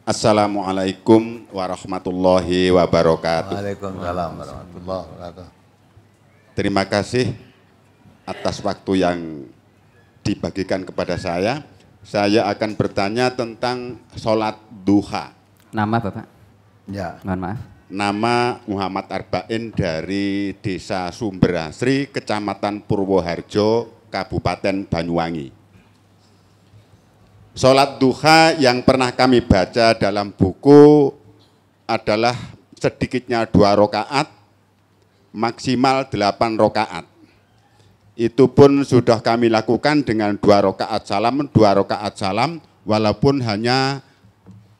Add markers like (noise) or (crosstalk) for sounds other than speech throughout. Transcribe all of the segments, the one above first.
Assalamualaikum warahmatullahi wabarakatuh. Waalaikumsalam warahmatullahi wabarakatuh. Terima kasih atas waktu yang dibagikan kepada saya. Saya akan bertanya tentang sholat duha. Nama Bapak? Ya. Mohon maaf. Nama Muhammad Arba'in dari Desa Sumberasri, Kecamatan Purwoharjo, Kabupaten Banyuwangi. Sholat duha yang pernah kami baca dalam buku adalah sedikitnya dua rokaat, maksimal delapan rokaat. Itu pun sudah kami lakukan dengan dua rokaat salam, dua rokaat salam, walaupun hanya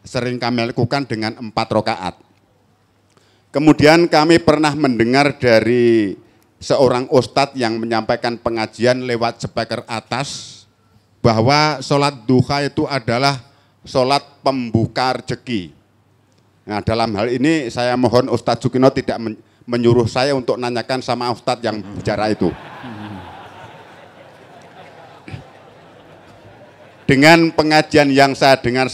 sering kami lakukan dengan empat rokaat. Kemudian kami pernah mendengar dari seorang ustadz yang menyampaikan pengajian lewat speaker atas bahwa sholat duha itu adalah sholat pembuka rezeki. Nah dalam hal ini saya mohon Ustadz Sukino tidak menyuruh saya untuk nanyakan sama Ustadz yang bicara itu. Dengan pengajian yang saya dengar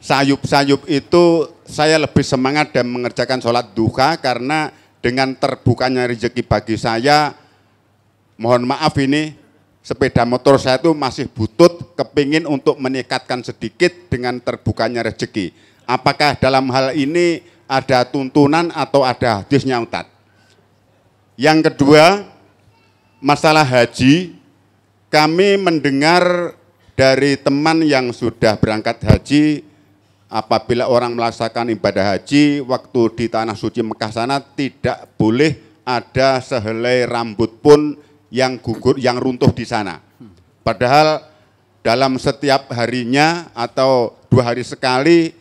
sayup-sayup itu saya lebih semangat dan mengerjakan sholat duha karena dengan terbukanya rezeki bagi saya, mohon maaf ini sepeda motor saya itu masih butut, kepingin untuk meningkatkan sedikit dengan terbukanya rezeki. Apakah dalam hal ini ada tuntunan atau ada hadisnya Ustaz? Yang kedua, masalah haji, kami mendengar dari teman yang sudah berangkat haji, apabila orang melaksanakan ibadah haji, waktu di Tanah Suci Mekah sana tidak boleh ada sehelai rambut pun yang gugur, yang runtuh di sana. Padahal dalam setiap harinya atau dua hari sekali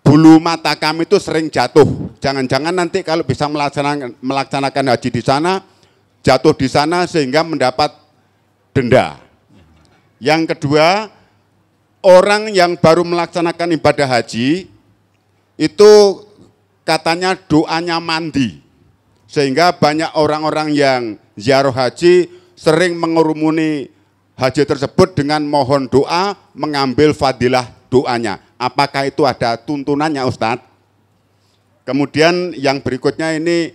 bulu mata kami itu sering jatuh. Jangan-jangan nanti kalau bisa melaksanakan, melaksanakan haji di sana, jatuh di sana sehingga mendapat denda. Yang kedua, orang yang baru melaksanakan ibadah haji itu katanya doanya mandi. Sehingga banyak orang-orang yang ziarah haji sering mengerumuni haji tersebut dengan mohon doa mengambil fadilah doanya. Apakah itu ada tuntunannya Ustadz? Kemudian yang berikutnya ini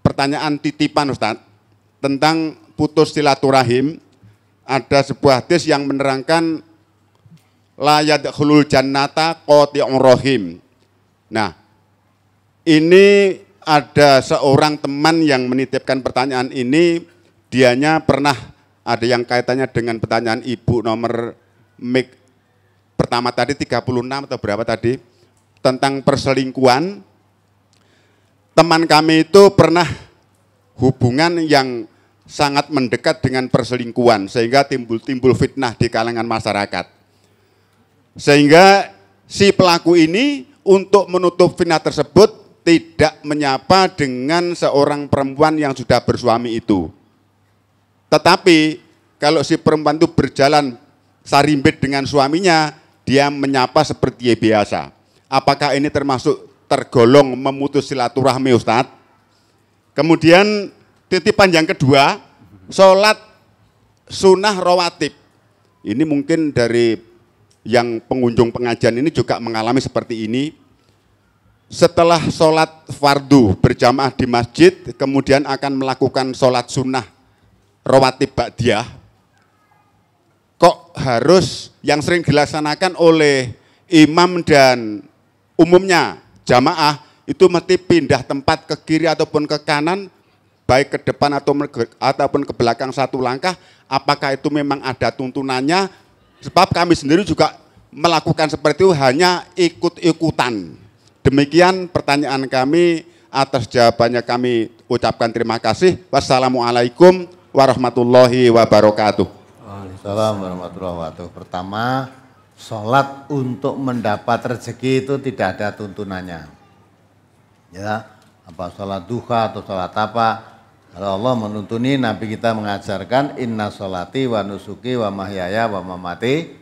pertanyaan titipan Ustadz tentang putus silaturahim. Ada sebuah hadis yang menerangkan layad hulul jannata koti rohim. Nah, ini ada seorang teman yang menitipkan pertanyaan ini, dianya pernah ada yang kaitannya dengan pertanyaan ibu nomor mic pertama tadi 36 atau berapa tadi tentang perselingkuhan. Teman kami itu pernah hubungan yang sangat mendekat dengan perselingkuhan sehingga timbul-timbul fitnah di kalangan masyarakat. Sehingga si pelaku ini untuk menutup fitnah tersebut tidak menyapa dengan seorang perempuan yang sudah bersuami itu. Tetapi kalau si perempuan itu berjalan sarimbit dengan suaminya, dia menyapa seperti biasa. Apakah ini termasuk tergolong memutus silaturahmi Ustadz? Kemudian titipan yang kedua, sholat sunnah rawatib. Ini mungkin dari yang pengunjung pengajian ini juga mengalami seperti ini setelah sholat fardu berjamaah di masjid, kemudian akan melakukan sholat sunnah rawatib ba'diyah, kok harus yang sering dilaksanakan oleh imam dan umumnya jamaah itu mesti pindah tempat ke kiri ataupun ke kanan, baik ke depan atau ataupun ke belakang satu langkah, apakah itu memang ada tuntunannya? Sebab kami sendiri juga melakukan seperti itu hanya ikut-ikutan Demikian pertanyaan kami atas jawabannya kami ucapkan terima kasih. Wassalamualaikum warahmatullahi wabarakatuh. Waalaikumsalam warahmatullahi wabarakatuh. Pertama, sholat untuk mendapat rezeki itu tidak ada tuntunannya. Ya, apa sholat duha atau sholat apa, kalau Allah menuntuni Nabi kita mengajarkan inna sholati wa nusuki wa mahyaya wa mamati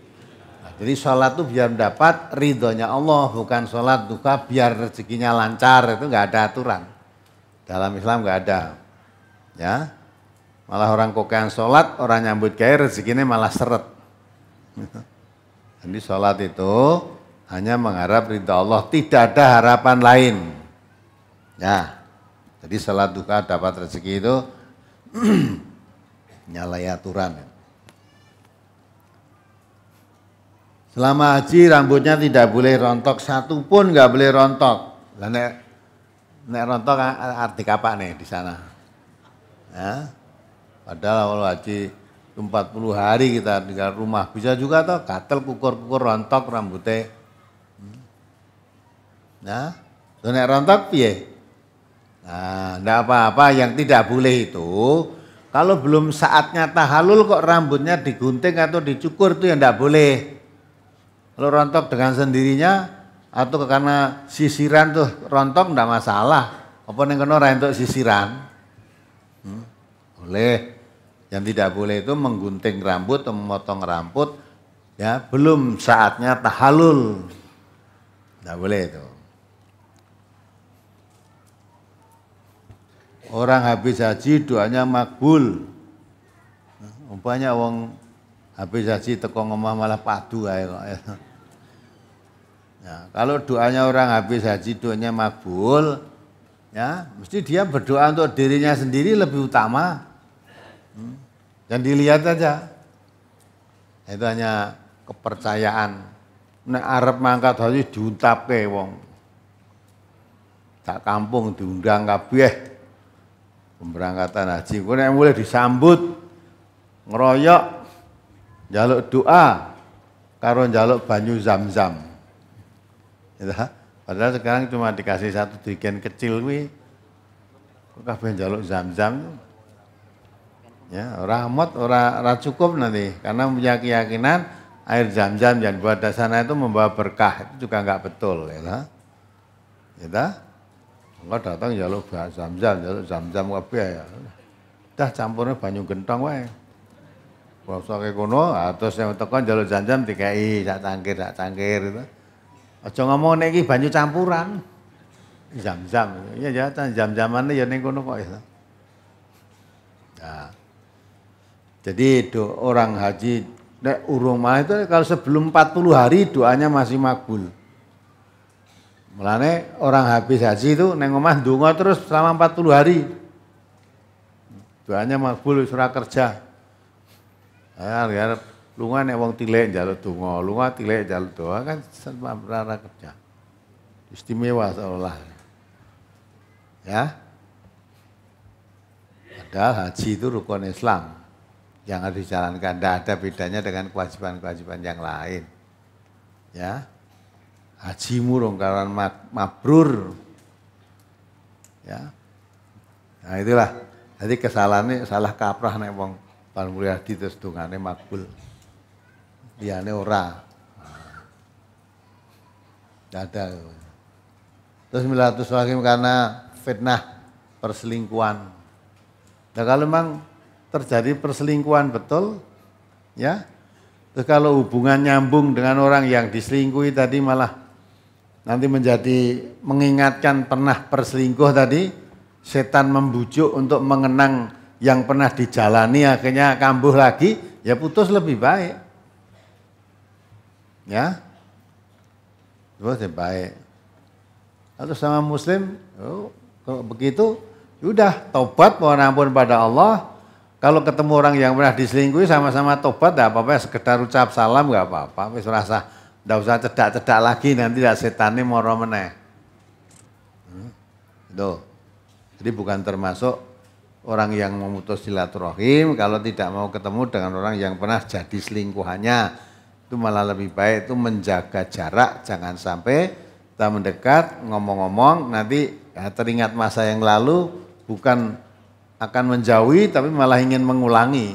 jadi sholat tuh biar mendapat ridhonya Allah, bukan sholat duka biar rezekinya lancar itu nggak ada aturan. Dalam Islam nggak ada, ya. Malah orang kokean sholat, orang nyambut gaya rezekinya malah seret. (laughs) Jadi sholat itu hanya mengharap ridho Allah, tidak ada harapan lain. Ya, jadi sholat duka dapat rezeki itu (clears throat) nyalai aturan. Ya. Selama haji rambutnya tidak boleh rontok satu pun nggak boleh rontok. Lah nek nek rontok ah, ah, arti apa nih di sana? Ya? Padahal kalau haji 40 hari kita tinggal rumah bisa juga toh katel kukur-kukur rontok rambutnya. Hmm. Nah, tuh nek rontok piye? Nah, enggak apa-apa yang tidak boleh itu kalau belum saatnya tahalul kok rambutnya digunting atau dicukur itu yang enggak boleh. Kalau rontok dengan sendirinya atau karena sisiran tuh rontok tidak masalah. Apa yang kena untuk sisiran? Hmm? Boleh. Yang tidak boleh itu menggunting rambut atau memotong rambut ya belum saatnya tahalul. Tidak boleh itu. Orang habis haji doanya makbul. Hmm, Umpanya wong Habis haji teko ngomah malah padu ae kok. Ya, kalau doanya orang habis haji doanya mabul, ya mesti dia berdoa untuk dirinya sendiri lebih utama. Hmm. Dan dilihat aja, itu hanya kepercayaan. Nek Arab mangkat haji ke wong. Tak kampung diundang kabeh. Pemberangkatan haji, Kau yang mulai disambut ngeroyok jaluk doa karo jaluk banyu zam-zam. Ya, padahal sekarang cuma dikasih satu dirigen kecil kuwi kok kabeh jaluk zam-zam. Ya, ora ora ora cukup nanti karena punya keyakinan air zam-zam yang buat dasarnya itu membawa berkah itu juga enggak betul ya. Ya, Enggak datang jaluk zam-zam, jaluk zam-zam kabeh ya. Dah campurnya banyu gentong wae. Bosok kono, ah, terus yang tekan jalur jam-jam i, sak tangkir, sak tangkir. itu. Aja ngomong nek banyu campuran. Jam-jam. Iya, ya ya jam jamannya ya nih kono kok ya. Nah, jadi do, orang haji nek urung mah itu kalau sebelum 40 hari doanya masih makbul. Melane orang habis haji itu neng omah dungo terus selama 40 hari. Doanya makbul surah kerja. Ya, ya lunga nek wong tilek njaluk donga, lunga tilek njaluk doa kan rara kerja. Istimewa seolah. Ya. ada haji itu rukun Islam yang harus dijalankan. Tidak ada bedanya dengan kewajiban-kewajiban yang lain. Ya. Haji murung karan mabrur. Ya. Nah itulah. Jadi kesalahan ini salah kaprah nek wong Pan Mulyadi terus dongane makbul. Liyane ora. Ada. Terus milatus hakim karena fitnah perselingkuhan. Nah kalau memang terjadi perselingkuhan betul, ya, terus kalau hubungan nyambung dengan orang yang diselingkuhi tadi malah nanti menjadi mengingatkan pernah perselingkuh tadi, setan membujuk untuk mengenang yang pernah dijalani akhirnya kambuh lagi, ya putus lebih baik. Ya, lebih baik. Atau sama muslim, oh, kalau begitu, sudah, tobat mohon ampun pada Allah. Kalau ketemu orang yang pernah diselingkuhi sama-sama tobat, tidak apa-apa, ya sekedar ucap salam nggak apa-apa, wis rasa tidak usah cedak-cedak lagi nanti tidak setannya moro meneh. Hmm. Tuh. Jadi bukan termasuk orang yang memutus silaturahim kalau tidak mau ketemu dengan orang yang pernah jadi selingkuhannya itu malah lebih baik itu menjaga jarak jangan sampai kita mendekat ngomong-ngomong nanti ya, teringat masa yang lalu bukan akan menjauhi tapi malah ingin mengulangi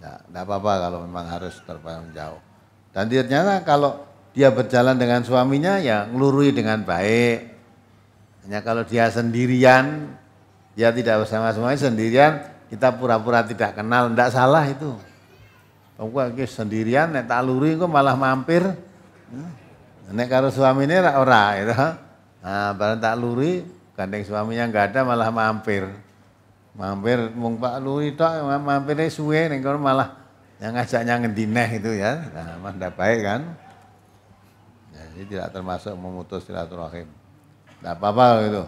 tidak ya. Ya, apa-apa kalau memang harus terpaksa jauh. Dan ternyata kalau dia berjalan dengan suaminya ya ngelurui dengan baik, hanya kalau dia sendirian, dia tidak bersama semuanya sendirian, kita pura-pura tidak kenal, tidak salah itu. Aku lagi sendirian, nek tak luri, kau malah mampir. Hmm? Nek karo suaminya ora, gitu. Nah, barang tak luri, gandeng suaminya nggak ada, malah mampir. Mampir, mung pak luri tok, mampirnya suwe, nek malah yang ngajaknya ngendineh itu ya. Nah, mah baik kan. Jadi tidak termasuk memutus silaturahim. Tidak apa-apa gitu.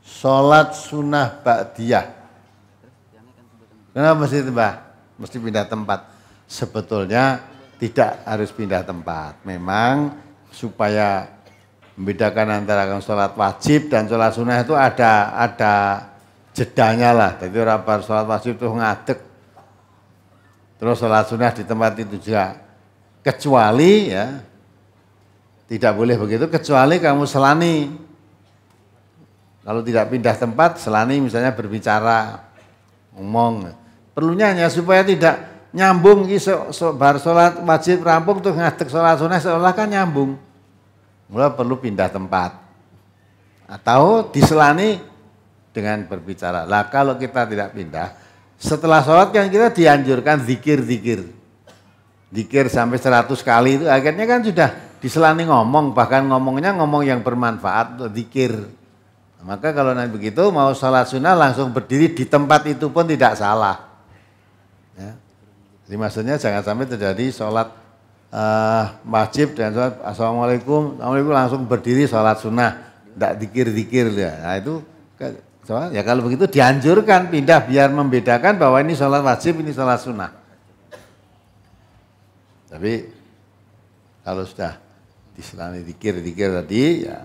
Sholat sunnah ba'diyah. Kenapa mesti tembah? Mesti pindah tempat. Sebetulnya tidak harus pindah tempat. Memang supaya membedakan antara sholat wajib dan sholat sunnah itu ada ada jedanya lah. Jadi rapat sholat wajib itu ngadek. Terus sholat sunnah di tempat itu juga. Kecuali ya tidak boleh begitu kecuali kamu selani. Kalau tidak pindah tempat, selani misalnya berbicara, ngomong. Perlunya hanya supaya tidak nyambung ki so, so, bar sholat wajib rampung tuh ngadek sholat sunnah seolah kan nyambung. Mulai perlu pindah tempat. Atau diselani dengan berbicara. Lah kalau kita tidak pindah, setelah sholat kan kita dianjurkan zikir-zikir. Zikir sampai 100 kali itu akhirnya kan sudah diselani ngomong, bahkan ngomongnya ngomong yang bermanfaat, dikir Maka kalau nanti begitu mau sholat sunnah langsung berdiri di tempat itu pun tidak salah. Ya. Jadi maksudnya jangan sampai terjadi sholat uh, eh, wajib dan sholat assalamualaikum, assalamualaikum langsung berdiri sholat sunnah, tidak dikir-dikir ya. Nah itu ya kalau begitu dianjurkan pindah biar membedakan bahwa ini sholat wajib, ini sholat sunnah. Tapi kalau sudah istilahnya dikir-dikir tadi ya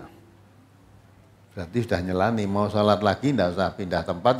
berarti sudah nyelani mau sholat lagi tidak usah pindah tempat